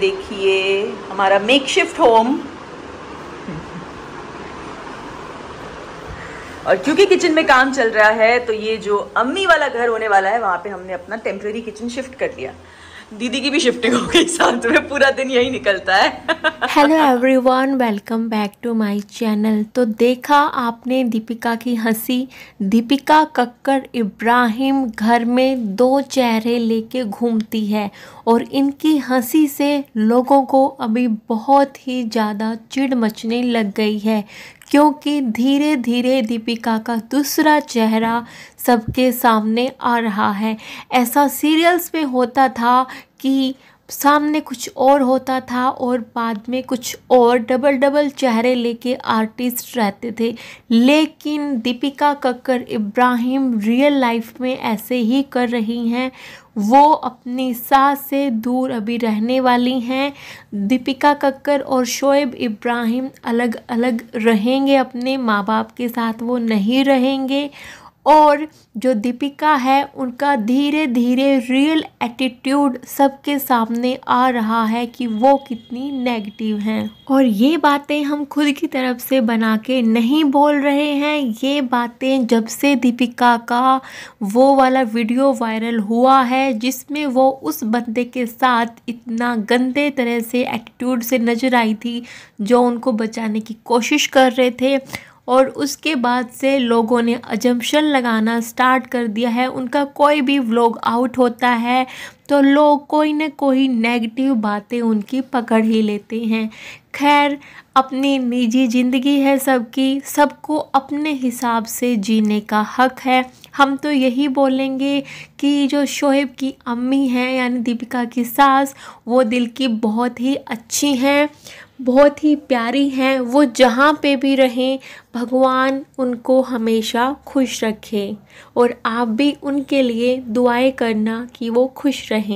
देखिए हमारा make shift home और क्योंकि किचन में काम चल रहा है तो ये जो अम्मी वाला घर होने वाला है वहां पे हमने अपना टेम्प्रेरी किचन शिफ्ट कर लिया दीदी की भी शिफ्टिंग हो गई साथ में पूरा दिन यही निकलता है hello everyone welcome back to my channel तो देखा आपने दीपिका की हंसी दीपिका कक्कर इब्राहिम घर में दो चेहरे लेके घूमती है और इनकी हंसी से लोगों को अभी बहुत ही ज़्यादा चिड़ मचने लग गई है क्योंकि धीरे धीरे दीपिका का दूसरा चेहरा सबके सामने आ रहा है ऐसा सीरियल्स में होता था कि सामने कुछ और होता था और बाद में कुछ और डबल डबल चेहरे लेके आर्टिस्ट रहते थे लेकिन दीपिका कक्कर इब्राहिम रियल लाइफ में ऐसे ही कर रही हैं वो अपनी सास से दूर अभी रहने वाली हैं दीपिका कक्कर और शोएब इब्राहिम अलग अलग रहेंगे अपने माँ बाप के साथ वो नहीं रहेंगे और जो दीपिका है उनका धीरे धीरे रियल एटीट्यूड सबके सामने आ रहा है कि वो कितनी नेगेटिव हैं और ये बातें हम खुद की तरफ से बना के नहीं बोल रहे हैं ये बातें जब से दीपिका का वो वाला वीडियो वायरल हुआ है जिसमें वो उस बंदे के साथ इतना गंदे तरह से एटीट्यूड से नज़र आई थी जो उनको बचाने की कोशिश कर रहे थे और उसके बाद से लोगों ने अजम्पशन लगाना स्टार्ट कर दिया है उनका कोई भी व्लॉग आउट होता है तो लोग कोई ना कोई नेगेटिव बातें उनकी पकड़ ही लेते हैं खैर अपनी निजी ज़िंदगी है सबकी सबको अपने हिसाब से जीने का हक है हम तो यही बोलेंगे कि जो शोएब की अम्मी हैं यानी दीपिका की सास वो दिल की बहुत ही अच्छी हैं बहुत ही प्यारी हैं वो जहाँ पे भी रहें भगवान उनको हमेशा खुश रखें और आप भी उनके लिए दुआएं करना कि वो खुश रहें